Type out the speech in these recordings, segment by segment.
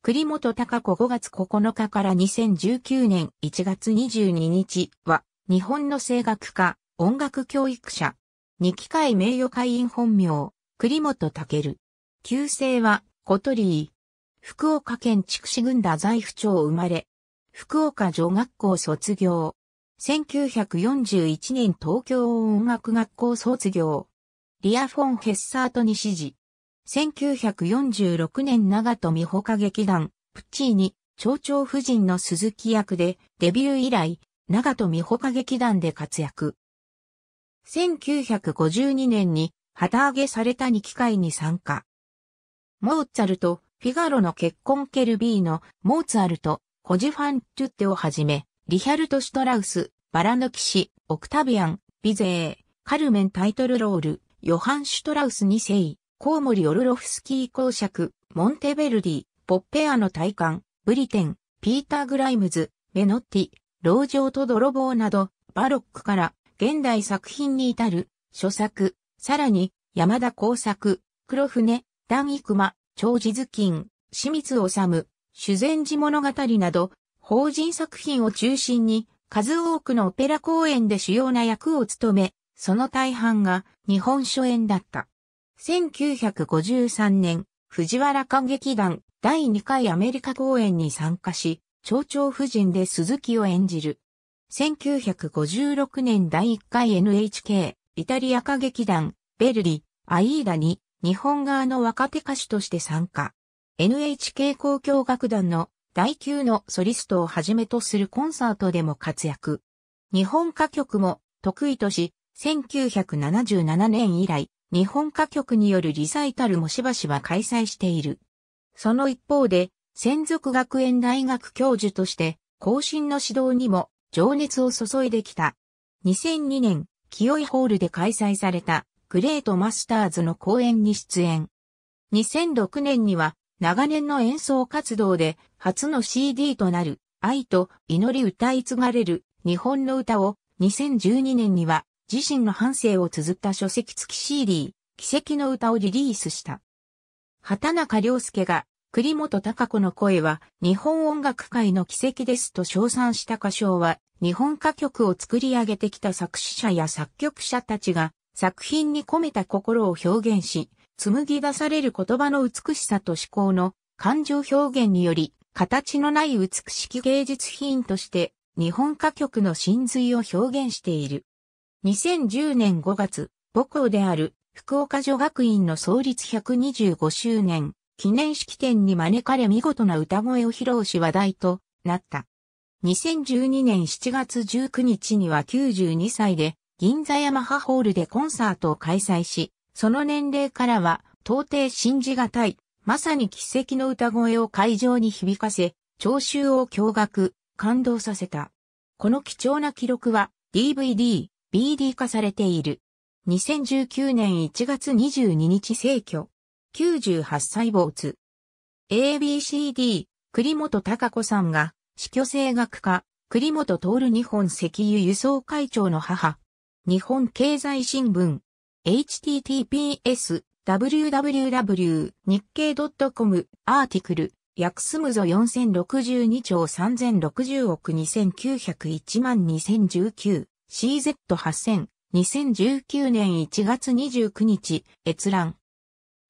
栗本隆子5月9日から2019年1月22日は、日本の声楽家、音楽教育者、二機会名誉会員本名、栗本武。旧姓は、小鳥居。福岡県筑紫郡太宰府町生まれ。福岡女学校卒業。1941年東京音楽学校卒業。リアフォン・ヘッサートに指示。1946年長富穂歌劇団、プッチーニ、蝶々夫人の鈴木役で、デビュー以来、長富穂歌劇団で活躍。1952年に旗揚げされた2機会に参加。モーツァルト、フィガロの結婚ケルビーのモーツァルト、ホジファン・トゥッテをはじめ、リヒャルト・シュトラウス、バラの騎士、オクタビアン、ビゼー、カルメンタイトルロール、ヨハン・シュトラウス2世、コウモリ・オルロフスキー公爵、モンテベルディ、ポッペアの体感、ブリテン、ピーター・グライムズ、メノッティ、老城と泥棒など、バロックから現代作品に至る、諸作、さらに、山田耕作、黒船、段クマ、長寿頭巾、清水治、修善寺物語など、法人作品を中心に、数多くのオペラ公演で主要な役を務め、その大半が日本初演だった。1953年、藤原歌劇団第2回アメリカ公演に参加し、町長夫人で鈴木を演じる。1956年第1回 NHK イタリア歌劇団ベルリアイーダに日本側の若手歌手として参加。NHK 交響楽団の第9のソリストをはじめとするコンサートでも活躍。日本歌曲も得意とし、1977年以来、日本歌曲によるリサイタルもしばしば開催している。その一方で、専属学園大学教授として、後進の指導にも情熱を注いできた。2002年、清いホールで開催されたグレートマスターズの公演に出演。2006年には長年の演奏活動で初の CD となる愛と祈り歌い継がれる日本の歌を2012年には自身の半生を綴った書籍付き CD、奇跡の歌をリリースした。畑中良介が、栗本隆子の声は、日本音楽界の奇跡ですと称賛した歌唱は、日本歌曲を作り上げてきた作詞者や作曲者たちが、作品に込めた心を表現し、紡ぎ出される言葉の美しさと思考の感情表現により、形のない美しき芸術品として、日本歌曲の真髄を表現している。2010年5月、母校である福岡女学院の創立125周年記念式典に招かれ見事な歌声を披露し話題となった。2012年7月19日には92歳で銀座山ハホールでコンサートを開催し、その年齢からは到底信じがたい、まさに奇跡の歌声を会場に響かせ、聴衆を驚愕、感動させた。この貴重な記録は DVD、BD 化されている。2019年1月22日逝去。98歳没。ABCD、栗本隆子さんが、死去生学科、栗本徹日本石油輸送会長の母。日本経済新聞。https www 日経 .com アーティクル約すむぞ4062兆3060億2901万2019 CZ8000、2019年1月29日、閲覧。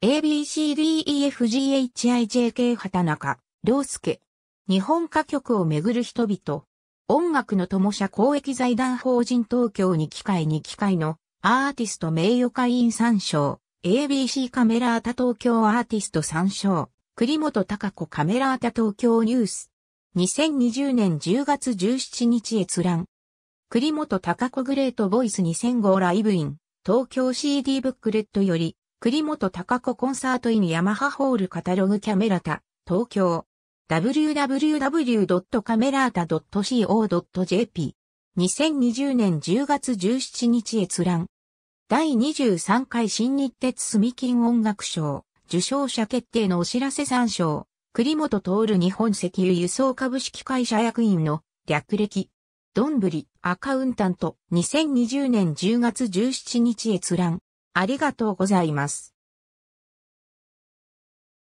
ABCDEFGHIJK 畑中、良介。日本歌曲をめぐる人々。音楽の友社公益財団法人東京に機会に機会のアーティスト名誉会員参照。ABC カメラアタ東京アーティスト参照。栗本隆子カメラアタ東京ニュース。2020年10月17日閲覧。栗本隆子グレートボイス2 0 0号ライブイン、東京 CD ブックレットより、栗本隆子コンサートインヤマハホールカタログキャメラタ、東京。www.camerata.co.jp。2020年10月17日閲覧。第23回新日鉄住金音楽賞、受賞者決定のお知らせ参照。栗本徹日本石油輸送株式会社役員の略歴。どんぶりアカウンタント2020年10月17日閲覧。ありがとうございます。